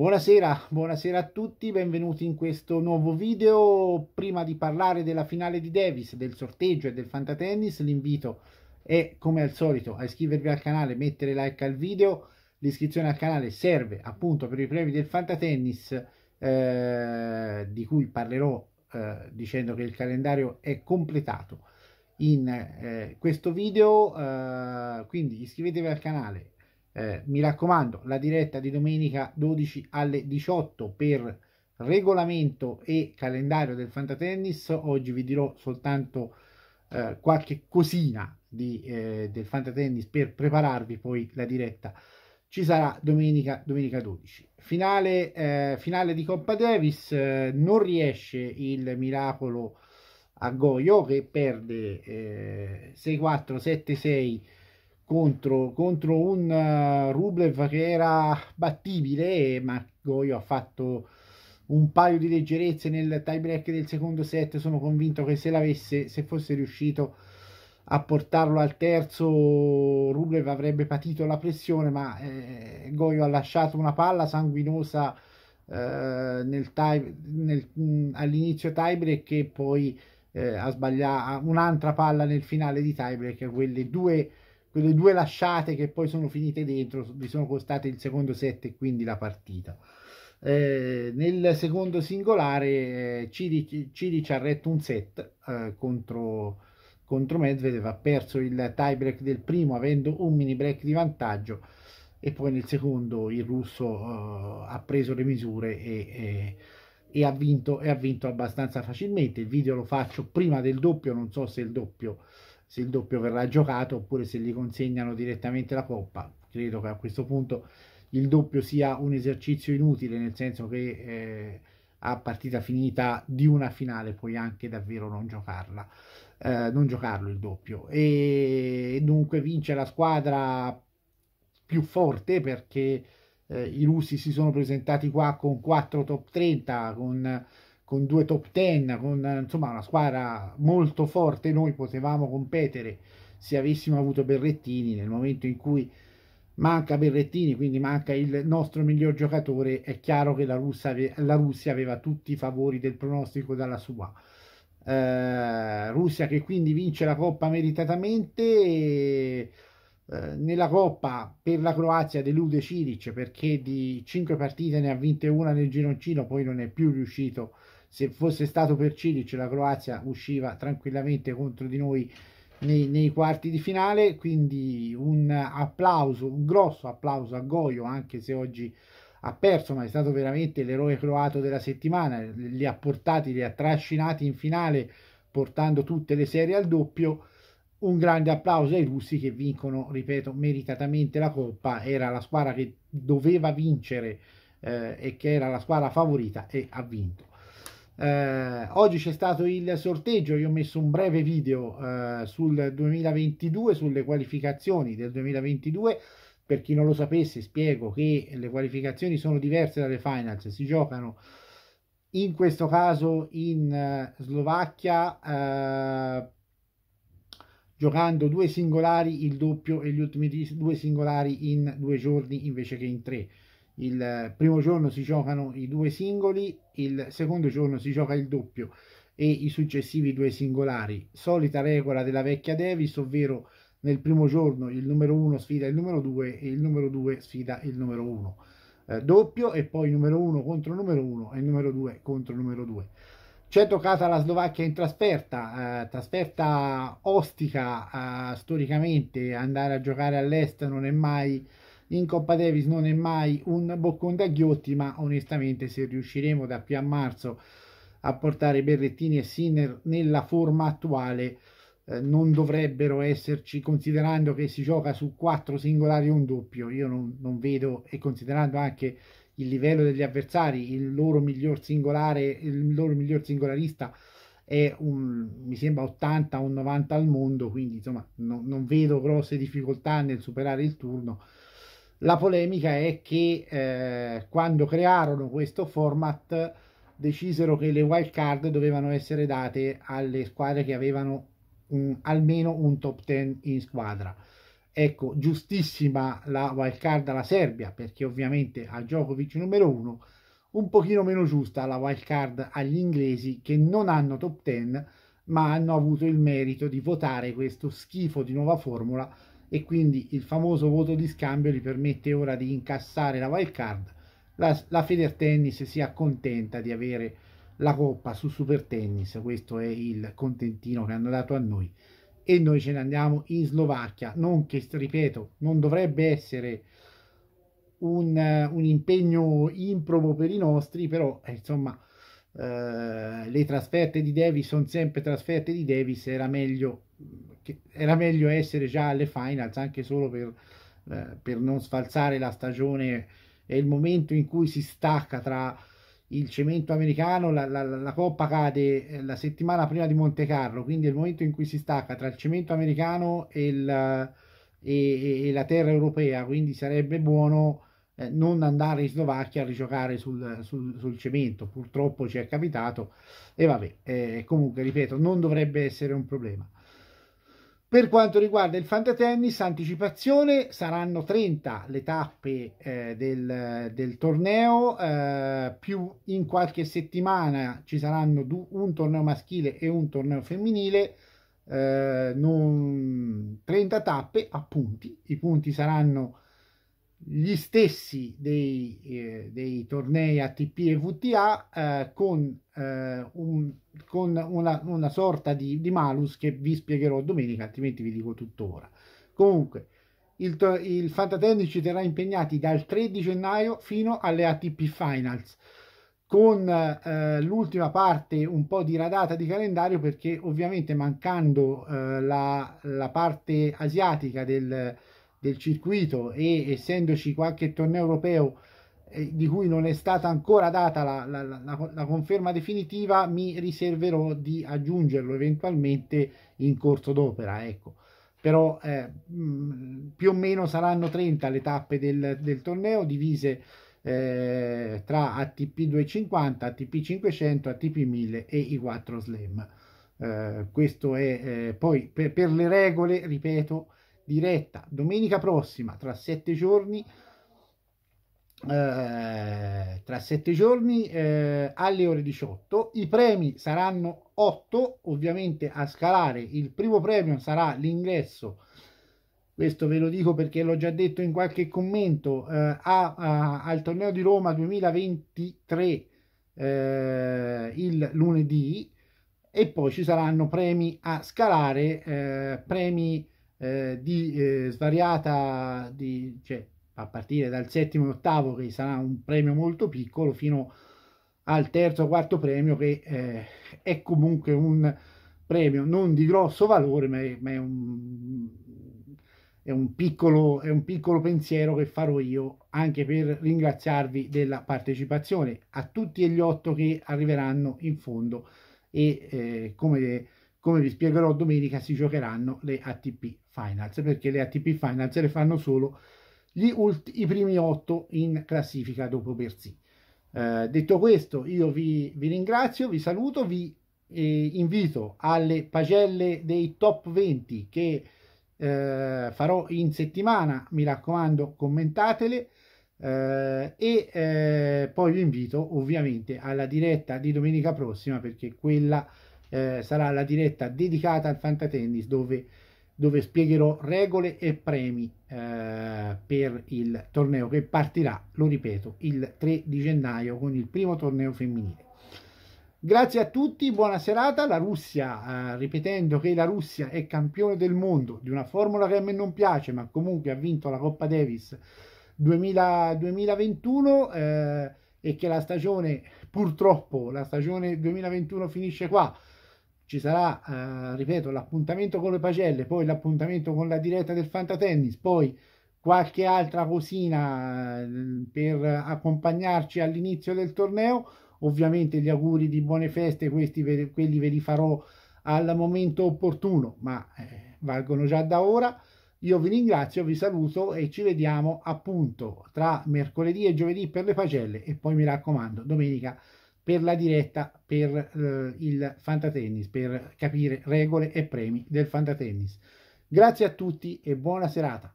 Buonasera, buonasera a tutti, benvenuti in questo nuovo video. Prima di parlare della finale di Davis, del sorteggio e del fantatennis, l'invito è come al solito a iscrivervi al canale, mettere like al video. L'iscrizione al canale serve appunto per i premi del fantatennis eh, di cui parlerò eh, dicendo che il calendario è completato in eh, questo video, eh, quindi iscrivetevi al canale, eh, mi raccomando, la diretta di domenica 12 alle 18 per regolamento e calendario del Fantatennis. Oggi vi dirò soltanto eh, qualche cosina di, eh, del Fantatennis per prepararvi poi la diretta. Ci sarà domenica, domenica 12. Finale, eh, finale di Coppa Davis, eh, non riesce il miracolo a Goyo che perde 6-4, eh, 7-6 contro, contro un eh, Rublev che era battibile, ma Goyo ha fatto un paio di leggerezze nel tie break del secondo set. Sono convinto che se l'avesse, se fosse riuscito a portarlo al terzo, Rublev avrebbe patito la pressione, ma eh, Goio ha lasciato una palla sanguinosa eh, nel tie, nel, mh, all'inizio tie break e poi eh, ha sbagliato un'altra palla nel finale di tie break, quelle due quelle due lasciate che poi sono finite dentro vi sono costate il secondo set e quindi la partita. Eh, nel secondo singolare eh, Cilic, ha retto un set eh, contro, contro Medvedev, ha perso il tie break del primo avendo un mini break di vantaggio e poi nel secondo il russo eh, ha preso le misure e, e, e, ha vinto, e ha vinto abbastanza facilmente. Il video lo faccio prima del doppio, non so se il doppio se il doppio verrà giocato oppure se gli consegnano direttamente la coppa. Credo che a questo punto il doppio sia un esercizio inutile, nel senso che eh, a partita finita di una finale puoi anche davvero non giocarla, eh, non giocarlo il doppio. E, dunque vince la squadra più forte perché eh, i russi si sono presentati qua con 4 top 30, con con due top ten, con insomma una squadra molto forte, noi potevamo competere se avessimo avuto Berrettini nel momento in cui manca Berrettini, quindi manca il nostro miglior giocatore, è chiaro che la Russia, ave- la Russia aveva tutti i favori del pronostico dalla sua. Eh, Russia che quindi vince la Coppa meritatamente. E, eh, nella Coppa per la Croazia delude Cilic perché di 5 partite ne ha vinte una nel gironcino, poi non è più riuscito a se fosse stato per Cilic la Croazia usciva tranquillamente contro di noi nei, nei, quarti di finale quindi un applauso un grosso applauso a Goio anche se oggi ha perso ma è stato veramente l'eroe croato della settimana li ha portati li ha trascinati in finale portando tutte le serie al doppio un grande applauso ai russi che vincono ripeto meritatamente la coppa era la squadra che doveva vincere eh, e che era la squadra favorita e ha vinto eh, oggi c'è stato il sorteggio, io ho messo un breve video eh, sul 2022, sulle qualificazioni del 2022. Per chi non lo sapesse, spiego che le qualificazioni sono diverse dalle finals, si giocano in questo caso in eh, Slovacchia eh, giocando due singolari il doppio e gli ultimi due singolari in due giorni invece che in tre. Il primo giorno si giocano i due singoli, il secondo giorno si gioca il doppio e i successivi due singolari. Solita regola della vecchia Davis, ovvero nel primo giorno il numero 1 sfida il numero 2 e il numero 2 sfida il numero 1. Eh, doppio e poi numero 1 contro numero 1 e numero 2 contro numero 2. C'è toccata la Slovacchia in trasferta, eh, trasferta ostica eh, storicamente, andare a giocare all'est non è mai in Coppa Davis non è mai un boccone da ghiotti, ma onestamente se riusciremo da qui a marzo a portare Berrettini e Sinner nella forma attuale eh, non dovrebbero esserci considerando che si gioca su quattro singolari e un doppio io non, non vedo e considerando anche il livello degli avversari il loro miglior singolare il loro miglior singolarista è un mi sembra 80 o 90 al mondo quindi insomma no, non vedo grosse difficoltà nel superare il turno la polemica è che eh, quando crearono questo format decisero che le wild card dovevano essere date alle squadre che avevano un, almeno un top 10 in squadra. Ecco, giustissima la wild card alla Serbia perché ovviamente ha Djokovic numero uno, un pochino meno giusta la wild card agli inglesi che non hanno top 10 ma hanno avuto il merito di votare questo schifo di nuova formula e quindi il famoso voto di scambio gli permette ora di incassare la wild card. La, la Tennis si accontenta di avere la coppa su Super Tennis, questo è il contentino che hanno dato a noi. E noi ce ne andiamo in Slovacchia, non che, ripeto, non dovrebbe essere un, un impegno improbo per i nostri, però eh, insomma eh, le trasferte di Davis sono sempre trasferte di Davis, era meglio che era meglio essere già alle finals anche solo per, eh, per non sfalsare la stagione è il momento in cui si stacca tra il cemento americano, la, la, la, coppa cade eh, la settimana prima di Monte Carlo, quindi è il momento in cui si stacca tra il cemento americano e, il, e, e la terra europea, quindi sarebbe buono eh, non andare in Slovacchia a rigiocare sul, sul, sul, cemento, purtroppo ci è capitato e vabbè, eh, comunque ripeto, non dovrebbe essere un problema. Per quanto riguarda il fantatennis, anticipazione, saranno 30 le tappe eh, del, del, torneo, eh, più in qualche settimana ci saranno du- un torneo maschile e un torneo femminile, eh, non... 30 tappe a punti, i punti saranno gli stessi dei, eh, dei, tornei ATP e VTA eh, con, eh, un, con una, una, sorta di, di, malus che vi spiegherò domenica, altrimenti vi dico tuttora. Comunque, il, il ci terrà impegnati dal 3 di gennaio fino alle ATP Finals, con eh, l'ultima parte un po' diradata di calendario perché ovviamente mancando eh, la, la, parte asiatica del del circuito e essendoci qualche torneo europeo eh, di cui non è stata ancora data la, la, la, la, conferma definitiva, mi riserverò di aggiungerlo eventualmente in corso d'opera. Ecco. Però eh, più o meno saranno 30 le tappe del, del torneo divise eh, tra ATP 250, ATP 500, ATP 1000 e i 4 Slam. Eh, questo è eh, poi per, per le regole, ripeto, diretta domenica prossima tra sette giorni eh, tra sette giorni eh, alle ore 18 i premi saranno 8 ovviamente a scalare il primo premio sarà l'ingresso questo ve lo dico perché l'ho già detto in qualche commento eh, a, a, al torneo di Roma 2023 eh, il lunedì e poi ci saranno premi a scalare eh, premi eh, di eh, svariata, di, cioè, a partire dal settimo e ottavo che sarà un premio molto piccolo fino al terzo o quarto premio che eh, è comunque un premio non di grosso valore ma è, ma è, un, è, un, piccolo, è un piccolo pensiero che farò io anche per ringraziarvi della partecipazione a tutti e gli otto che arriveranno in fondo e eh, come come vi spiegherò domenica si giocheranno le ATP Finals perché le ATP Finals le fanno solo ulti, i primi otto in classifica dopo Bersi. Eh, detto questo io vi, vi, ringrazio, vi saluto, vi eh, invito alle pagelle dei top 20 che eh, farò in settimana, mi raccomando commentatele. Uh, e uh, poi vi invito ovviamente alla diretta di domenica prossima perché quella eh, sarà la diretta dedicata al fantatennis dove, dove spiegherò regole e premi eh, per il torneo che partirà, lo ripeto, il 3 di gennaio con il primo torneo femminile. Grazie a tutti, buona serata. La Russia, eh, ripetendo che la Russia è campione del mondo di una formula che a me non piace, ma comunque ha vinto la Coppa Davis 2000, 2021 eh, e che la stagione, purtroppo, la stagione 2021 finisce qua ci sarà, eh, ripeto, l'appuntamento con le pagelle, poi l'appuntamento con la diretta del Fantatennis, poi qualche altra cosina eh, per accompagnarci all'inizio del torneo. Ovviamente gli auguri di buone feste, questi ve, quelli ve li farò al momento opportuno, ma eh, valgono già da ora. Io vi ringrazio, vi saluto e ci vediamo appunto tra mercoledì e giovedì per le pagelle e poi mi raccomando, domenica per la diretta per eh, il Fantatennis, per capire regole e premi del Fantatennis. Grazie a tutti e buona serata.